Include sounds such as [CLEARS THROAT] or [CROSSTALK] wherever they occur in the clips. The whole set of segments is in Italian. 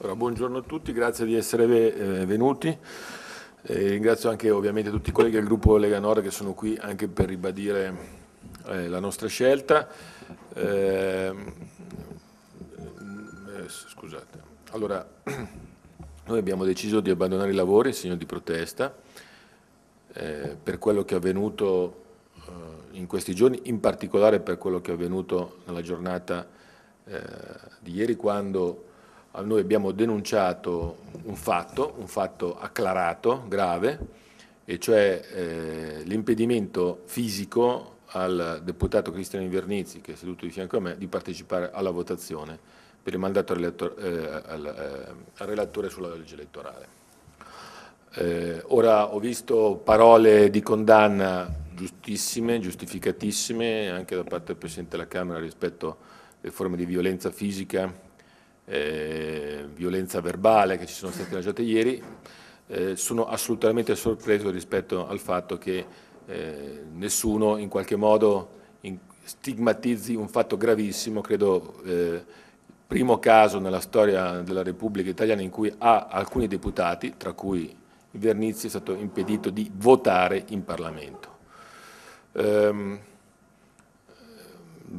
Allora, buongiorno a tutti, grazie di essere eh, venuti. E ringrazio anche ovviamente tutti i colleghi del gruppo Lega Nord che sono qui anche per ribadire eh, la nostra scelta. Ehm, eh, eh, scusate, allora [CLEARS THROAT] noi abbiamo deciso di abbandonare i lavori in segno di protesta eh, per quello che è avvenuto eh, in questi giorni, in particolare per quello che è avvenuto nella giornata di ieri quando noi abbiamo denunciato un fatto, un fatto acclarato, grave, e cioè eh, l'impedimento fisico al deputato Cristiano Invernizzi, che è seduto di fianco a me, di partecipare alla votazione per il mandato relator eh, al, eh, al relatore sulla legge elettorale. Eh, ora ho visto parole di condanna giustissime, giustificatissime, anche da parte del Presidente della Camera rispetto alle forme di violenza fisica eh, violenza verbale che ci sono state lanciate ieri, eh, sono assolutamente sorpreso rispetto al fatto che eh, nessuno in qualche modo in stigmatizzi un fatto gravissimo, credo eh, primo caso nella storia della Repubblica italiana in cui a alcuni deputati, tra cui Vernizzi, è stato impedito di votare in Parlamento. Ehm,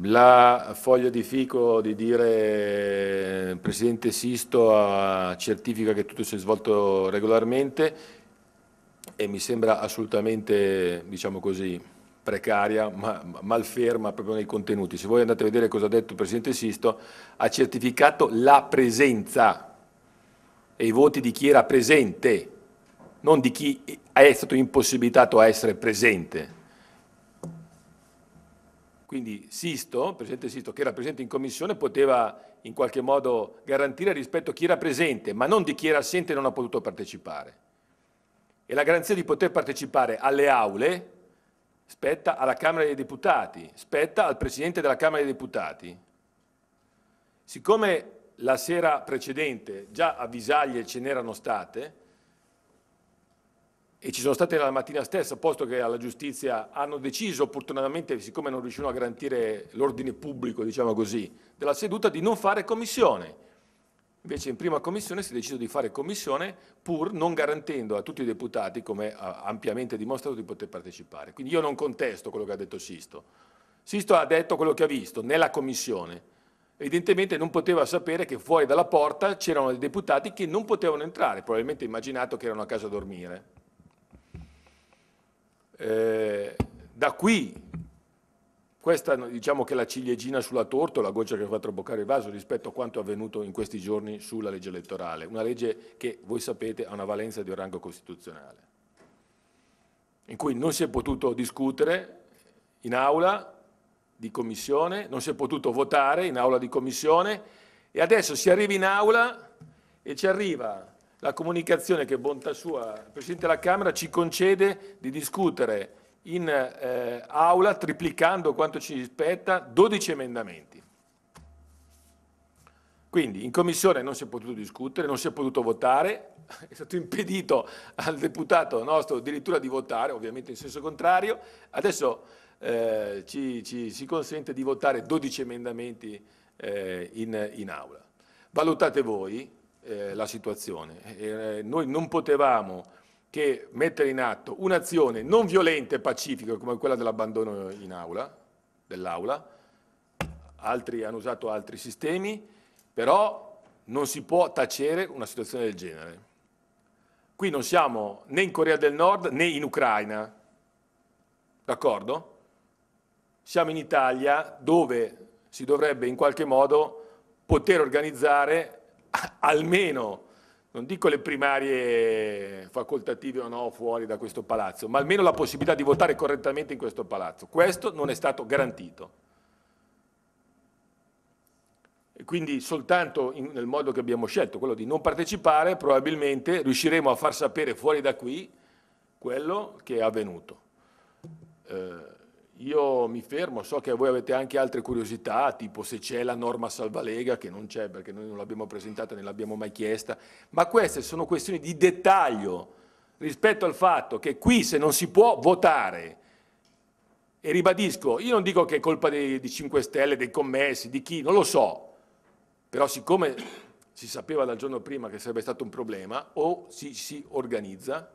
la foglia di fico di dire eh, Presidente Sisto certifica che tutto si è svolto regolarmente e mi sembra assolutamente, diciamo così, precaria, ma malferma proprio nei contenuti. Se voi andate a vedere cosa ha detto il Presidente Sisto, ha certificato la presenza e i voti di chi era presente, non di chi è stato impossibilitato a essere presente. Quindi Sisto, Presidente Sisto, che era presente in commissione, poteva in qualche modo garantire rispetto a chi era presente, ma non di chi era assente e non ha potuto partecipare. E la garanzia di poter partecipare alle aule spetta alla Camera dei Deputati, spetta al Presidente della Camera dei Deputati. Siccome la sera precedente già avvisaglie ce n'erano state, e ci sono state la mattina stessa, posto che alla giustizia hanno deciso opportunamente, siccome non riuscivano a garantire l'ordine pubblico, diciamo così, della seduta, di non fare commissione. Invece in prima commissione si è deciso di fare commissione pur non garantendo a tutti i deputati, come ha ampiamente dimostrato, di poter partecipare. Quindi io non contesto quello che ha detto Sisto. Sisto ha detto quello che ha visto nella commissione. Evidentemente non poteva sapere che fuori dalla porta c'erano dei deputati che non potevano entrare, probabilmente immaginato che erano a casa a dormire. Eh, da qui, questa diciamo che è la ciliegina sulla torta, la goccia che fa traboccare il vaso rispetto a quanto è avvenuto in questi giorni sulla legge elettorale, una legge che voi sapete ha una valenza di un rango costituzionale, in cui non si è potuto discutere in aula di commissione, non si è potuto votare in aula di commissione e adesso si arriva in aula e ci arriva la comunicazione che bontà sua il Presidente della Camera ci concede di discutere in eh, aula triplicando quanto ci spetta 12 emendamenti. Quindi in commissione non si è potuto discutere, non si è potuto votare, [LAUGHS] è stato impedito al deputato nostro addirittura di votare, ovviamente in senso contrario, adesso eh, ci, ci, si consente di votare 12 emendamenti eh, in, in aula. Valutate voi eh, la situazione. Eh, eh, noi non potevamo che mettere in atto un'azione non violenta e pacifica come quella dell'abbandono in aula, dell'aula, altri hanno usato altri sistemi, però non si può tacere una situazione del genere. Qui non siamo né in Corea del Nord né in Ucraina, d'accordo? Siamo in Italia dove si dovrebbe in qualche modo poter organizzare [LAUGHS] almeno, non dico le primarie facoltative o no fuori da questo palazzo, ma almeno la possibilità di votare correttamente in questo palazzo. Questo non è stato garantito. E quindi soltanto in, nel modo che abbiamo scelto, quello di non partecipare, probabilmente riusciremo a far sapere fuori da qui quello che è avvenuto. Eh, io mi fermo, so che voi avete anche altre curiosità, tipo se c'è la norma salvalega, che non c'è perché noi non l'abbiamo presentata né l'abbiamo mai chiesta, ma queste sono questioni di dettaglio rispetto al fatto che qui se non si può votare, e ribadisco, io non dico che è colpa dei, 5 Stelle, dei commessi, di chi, non lo so, però siccome si sapeva dal giorno prima che sarebbe stato un problema, o si, si organizza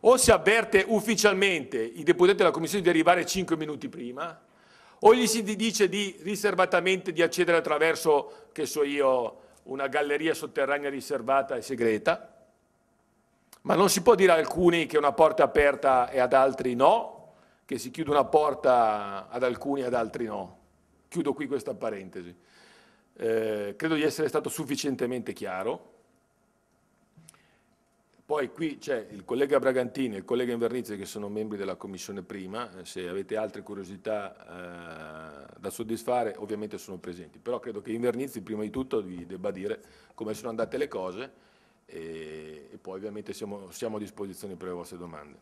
o si avverte ufficialmente i deputati della Commissione di arrivare 5 minuti prima, o gli si dice di riservatamente di accedere attraverso, che so io, una galleria sotterranea riservata e segreta, ma non si può dire a alcuni che una porta è aperta e ad altri no, che si chiude una porta ad alcuni e ad altri no. Chiudo qui questa parentesi. Eh, credo di essere stato sufficientemente chiaro. Poi qui c'è il collega Bragantini e il collega Invernizzi che sono membri della commissione prima, eh, se avete altre curiosità eh, da soddisfare ovviamente sono presenti, però credo che Invernizzi prima di tutto vi debba dire come sono andate le cose e, e poi ovviamente siamo, siamo a disposizione per le vostre domande.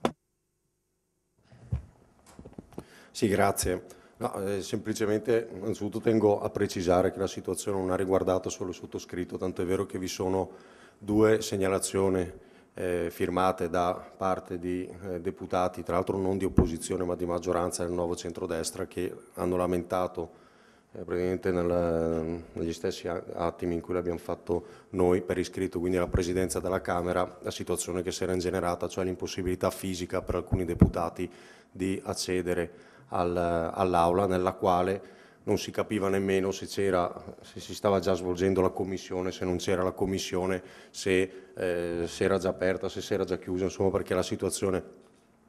Sì, grazie. No, eh, semplicemente innanzitutto tengo a precisare che la situazione non ha riguardato solo il sottoscritto, tanto è vero che vi sono due segnalazioni eh, firmate da parte di eh, deputati, tra l'altro non di opposizione ma di maggioranza del nuovo centrodestra, che hanno lamentato eh, praticamente nel, negli stessi attimi in cui l'abbiamo fatto noi per iscritto, quindi alla presidenza della Camera, la situazione che si era ingenerata, cioè l'impossibilità fisica per alcuni deputati di accedere al, all'Aula nella quale non si capiva nemmeno se, c'era, se si stava già svolgendo la commissione, se non c'era la commissione, se, eh, se era già aperta, se si era già chiusa, insomma perché la situazione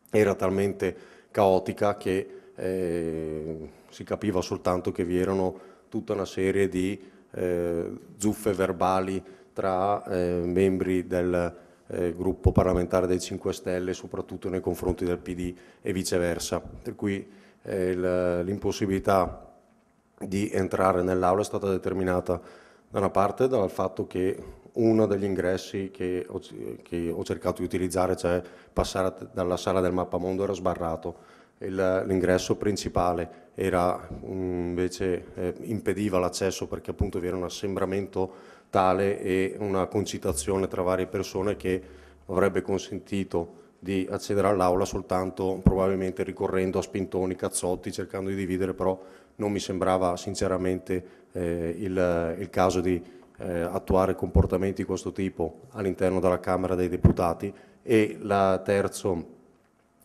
era talmente caotica che eh, si capiva soltanto che vi erano tutta una serie di eh, zuffe verbali tra eh, membri del eh, gruppo parlamentare dei 5 Stelle, soprattutto nei confronti del PD e viceversa. Per cui eh, l'impossibilità di entrare nell'aula è stata determinata da una parte dal fatto che uno degli ingressi che ho, che ho cercato di utilizzare, cioè passare dalla sala del mappamondo, era sbarrato. l'ingresso principale era, mm, invece eh, impediva l'accesso perché appunto vi era un assembramento tale e una concitazione tra varie persone che avrebbe consentito di accedere all'aula soltanto probabilmente ricorrendo a spintoni, cazzotti, cercando di dividere, però non mi sembrava sinceramente eh, il, il, caso di eh, attuare comportamenti di questo tipo all'interno della Camera dei Deputati e il terzo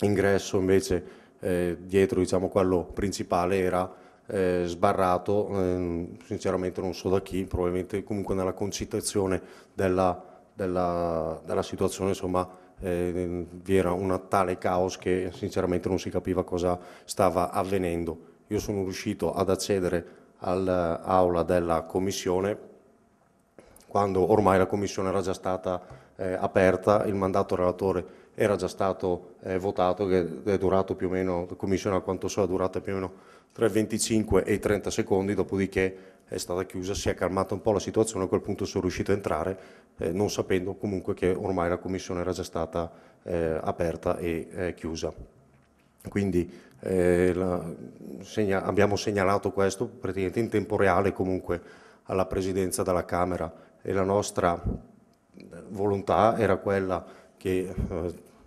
ingresso invece eh, dietro diciamo, quello principale era eh, sbarrato, eh, sinceramente non so da chi, probabilmente comunque nella concitazione della, della, della situazione insomma, eh, vi era un tale caos che sinceramente non si capiva cosa stava avvenendo. Io sono riuscito ad accedere all'aula della commissione quando ormai la commissione era già stata eh, aperta, il mandato relatore era già stato eh, votato, che è durato più o meno, la commissione a quanto so è durata più o meno tra i 25 e i 30 secondi, dopodiché è stata chiusa, si è calmata un po' la situazione, a quel punto sono riuscito a entrare, eh, non sapendo comunque che ormai la commissione era già stata eh, aperta e eh, chiusa. Quindi eh, la, segna, abbiamo segnalato questo praticamente in tempo reale comunque alla presidenza della Camera e la nostra eh, volontà era quella che,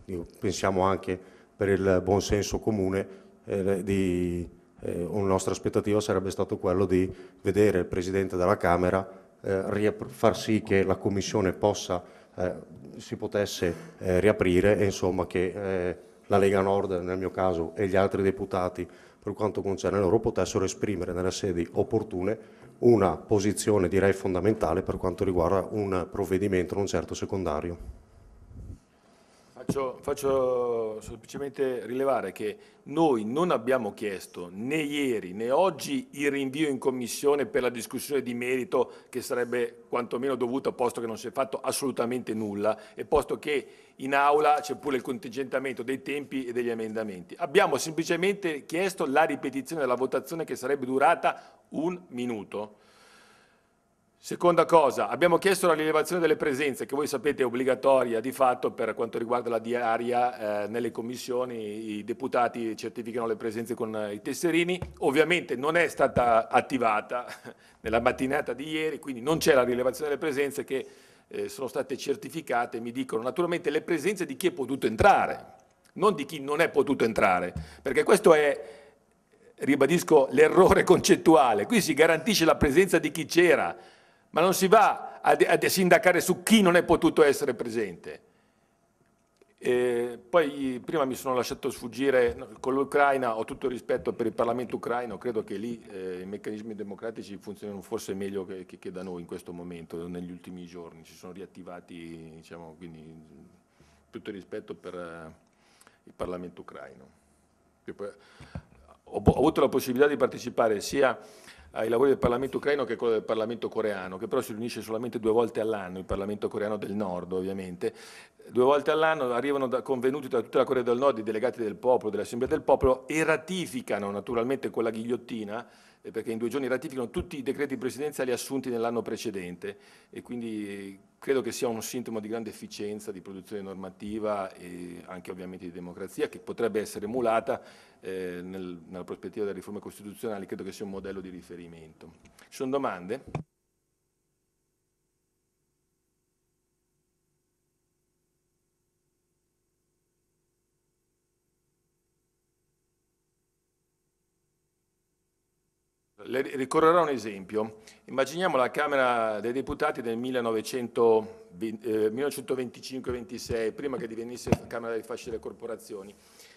eh, pensiamo anche per il buon senso comune, di eh, una nostra aspettativa sarebbe stato quello di vedere il Presidente della Camera eh, far sì che la Commissione possa, eh, si potesse eh, riaprire e insomma che eh, la Lega Nord nel mio caso e gli altri deputati per quanto concerne loro potessero esprimere nelle sedi opportune una posizione direi fondamentale per quanto riguarda un provvedimento non certo secondario. Faccio, faccio, semplicemente rilevare che noi non abbiamo chiesto né ieri né oggi il rinvio in commissione per la discussione di merito che sarebbe quantomeno dovuta posto che non si è fatto assolutamente nulla e posto che in aula c'è pure il contingentamento dei tempi e degli emendamenti. Abbiamo semplicemente chiesto la ripetizione della votazione che sarebbe durata un minuto. Seconda cosa, abbiamo chiesto la rilevazione delle presenze, che voi sapete è obbligatoria di fatto per quanto riguarda la diaria eh, nelle commissioni, i deputati certificano le presenze con eh, i tesserini, ovviamente non è stata attivata [LAUGHS] nella mattinata di ieri, quindi non c'è la rilevazione delle presenze che eh, sono state certificate, mi dicono naturalmente le presenze di chi è potuto entrare, non di chi non è potuto entrare, perché questo è ribadisco l'errore concettuale, qui si garantisce la presenza di chi c'era, ma non si va a, a sindacare su chi non è potuto essere presente. E poi prima mi sono lasciato sfuggire con l'Ucraina, ho tutto il rispetto per il Parlamento ucraino, credo che lì eh, i meccanismi democratici funzionino forse meglio che, che, che, da noi in questo momento, negli ultimi giorni, si sono riattivati, diciamo, quindi tutto il rispetto per eh, il Parlamento ucraino ho, ho avuto la possibilità di partecipare sia ai lavori del Parlamento ucraino che quello del Parlamento coreano, che però si riunisce solamente due volte all'anno, il Parlamento coreano del Nord ovviamente. Due volte all'anno arrivano da, convenuti da tutta la Corea del Nord i delegati del popolo, dell'Assemblea del popolo e ratificano naturalmente con la ghigliottina eh, perché in due giorni ratificano tutti i decreti presidenziali assunti nell'anno precedente e quindi eh, credo che sia un sintomo di grande efficienza di produzione normativa e anche ovviamente di democrazia che potrebbe essere emulata eh, nel, nella prospettiva delle riforme costituzionali, credo che sia un modello di riferimento. Ci sono domande? Le ricorrerò un esempio. Immaginiamo la Camera dei Deputati nel 1925 26 prima che divenisse la Camera dei Fasci delle Corporazioni.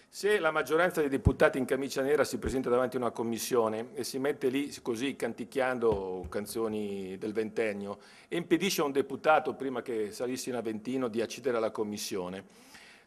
Se la maggioranza dei deputati in camicia nera si presenta davanti a una commissione e si mette lì così canticchiando canzoni del ventennio e impedisce a un deputato, prima che salisse in Aventino, di accedere alla commissione,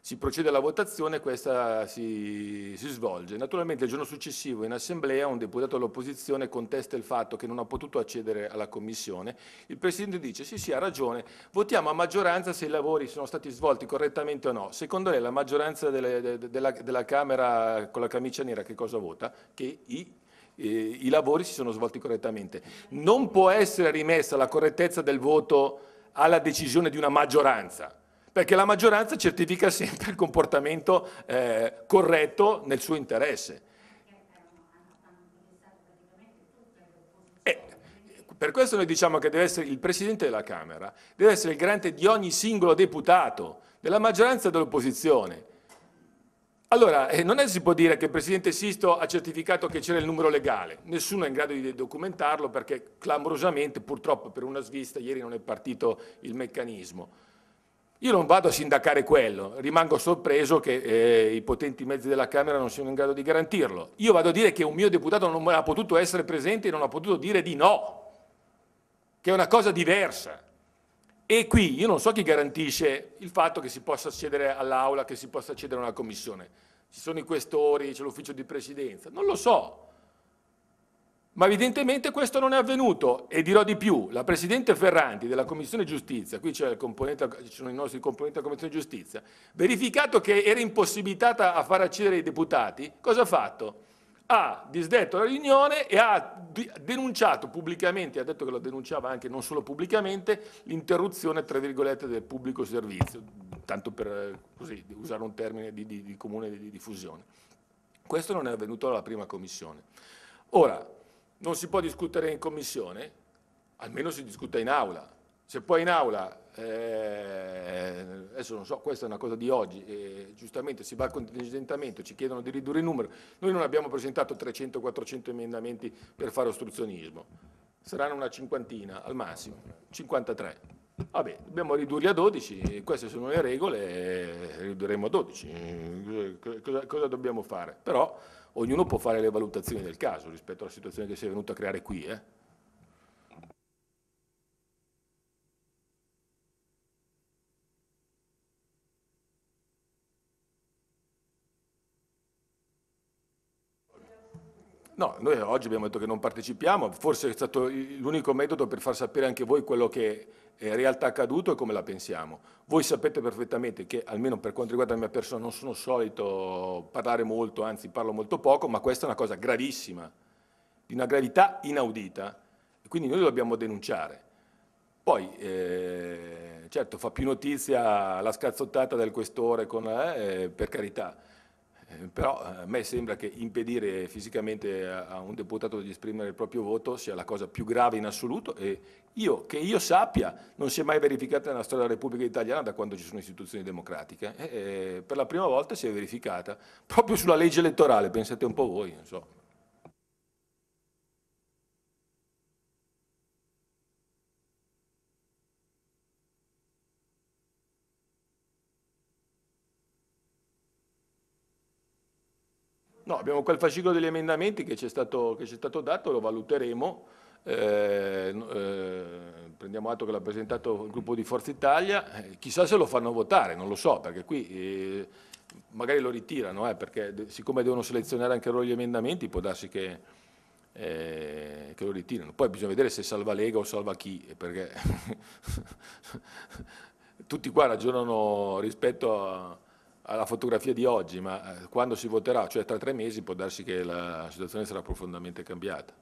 si procede alla votazione e questa si, si, svolge. Naturalmente il giorno successivo in assemblea un deputato dell'opposizione contesta il fatto che non ha potuto accedere alla commissione, il Presidente dice sì sì ha ragione, votiamo a maggioranza se i lavori sono stati svolti correttamente o no. Secondo lei la maggioranza delle, de, della, della, Camera con la camicia nera che cosa vota? Che i, eh, i lavori si sono svolti correttamente. Non può essere rimessa la correttezza del voto alla decisione di una maggioranza perché la maggioranza certifica sempre il comportamento eh, corretto nel suo interesse. Eh, per questo noi diciamo che deve essere il Presidente della Camera, deve essere il garante di ogni singolo deputato, della maggioranza e dell'opposizione. Allora, eh, non è si può dire che il Presidente Sisto ha certificato che c'era il numero legale, nessuno è in grado di documentarlo perché clamorosamente, purtroppo per una svista, ieri non è partito il meccanismo. Io non vado a sindacare quello, rimango sorpreso che eh, i potenti mezzi della Camera non siano in grado di garantirlo. Io vado a dire che un mio deputato non ha potuto essere presente e non ha potuto dire di no, che è una cosa diversa. E qui io non so chi garantisce il fatto che si possa accedere all'aula, che si possa accedere a una commissione. Ci sono i questori, c'è l'ufficio di presidenza, non lo so ma evidentemente questo non è avvenuto e dirò di più, la Presidente Ferranti della Commissione Giustizia, qui c'è il componente, ci sono i nostri componenti della Commissione Giustizia, verificato che era impossibilitata a far accedere i deputati, cosa ha fatto? Ha disdetto la riunione e ha denunciato pubblicamente, ha detto che lo denunciava anche non solo pubblicamente, l'interruzione tra virgolette del pubblico servizio, tanto per così, usare un termine di, di, di comune di diffusione. Questo non è avvenuto alla prima commissione. Ora, non si può discutere in commissione, almeno si discuta in aula. Se poi in aula, eh, adesso non so, questa è una cosa di oggi, eh, giustamente si va al contingentamento, ci chiedono di ridurre il numero, noi non abbiamo presentato 300-400 emendamenti per fare ostruzionismo, saranno una cinquantina al massimo, 53. Vabbè, dobbiamo ridurli a 12, queste sono le regole, ridurremo a 12. Cosa, cosa, dobbiamo fare? Però ognuno può fare le valutazioni del caso rispetto alla situazione che si è venuta a creare qui. Eh. No, noi oggi abbiamo detto che non partecipiamo, forse è stato l'unico metodo per far sapere anche voi quello che eh, in realtà accaduto e come la pensiamo. Voi sapete perfettamente che, almeno per quanto riguarda la mia persona, non sono solito parlare molto, anzi parlo molto poco, ma questa è una cosa gravissima, di una gravità inaudita, e quindi noi dobbiamo denunciare. Poi, eh, certo, fa più notizia la scazzottata del questore, con, eh, per carità, eh, però eh, a me sembra che impedire fisicamente a un deputato di esprimere il proprio voto sia la cosa più grave in assoluto e io, che io sappia, non si è mai verificata nella storia della Repubblica Italiana da quando ci sono istituzioni democratiche. E, eh, per la prima volta si è verificata proprio sulla legge elettorale, pensate un po' voi. Insomma. No, abbiamo quel fascicolo degli emendamenti che ci è stato, ci è stato dato, lo valuteremo. Eh, eh, prendiamo atto che l'ha presentato il gruppo di Forza Italia, eh, chissà se lo fanno votare, non lo so, perché qui eh, magari lo ritirano, eh, perché siccome devono selezionare anche loro gli emendamenti può darsi che, eh, che lo ritirano. Poi bisogna vedere se salva Lega o salva chi, perché [LAUGHS] tutti qua ragionano rispetto a alla fotografia di oggi, ma eh, quando si voterà, cioè tra tre mesi, può darsi che la situazione sarà profondamente cambiata.